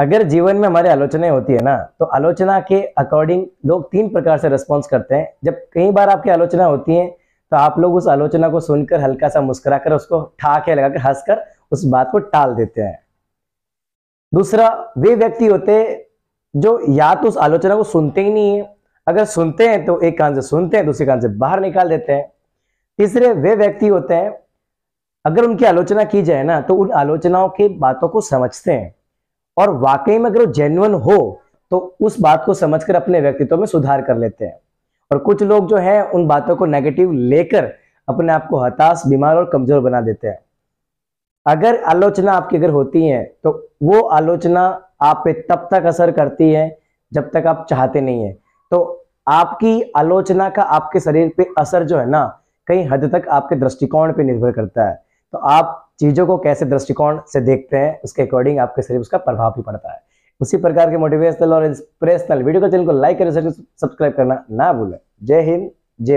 अगर जीवन में हमारे आलोचनाएं होती है ना तो आलोचना के अकॉर्डिंग लोग तीन प्रकार से रिस्पॉन्स करते हैं जब कई बार आपकी आलोचना होती है तो आप लोग उस आलोचना को सुनकर हल्का सा मुस्कुरा कर उसको ठाके लगाकर हंसकर उस बात को टाल देते हैं दूसरा वे व्यक्ति होते जो या तो उस आलोचना को सुनते ही नहीं है अगर सुनते हैं तो एक कान से सुनते हैं दूसरे कान से बाहर निकाल देते हैं तीसरे वे व्यक्ति होते हैं अगर उनकी आलोचना की जाए ना तो उन आलोचनाओं की बातों को समझते हैं और वाकई में अगर वो जेन्युन हो तो उस बात को समझकर अपने व्यक्तित्व में सुधार कर लेते हैं और कुछ लोग जो है उन बातों को नेगेटिव लेकर अपने आप को हताश बीमार और कमजोर बना देते हैं अगर आलोचना आपकी अगर होती है तो वो आलोचना आप पे तब तक असर करती है जब तक आप चाहते नहीं है तो आपकी आलोचना का आपके शरीर पे असर जो है ना कई हद तक आपके दृष्टिकोण पे निर्भर करता है तो आप चीज़ों को कैसे दृष्टिकोण से देखते हैं उसके अकॉर्डिंग आपके शरीर उसका प्रभाव भी पड़ता है उसी प्रकार के मोटिवेशनल और इंस्पिरेशनल वीडियो को चैनल को लाइक करें सब्सक्राइब करना ना भूलें जय हिंद जय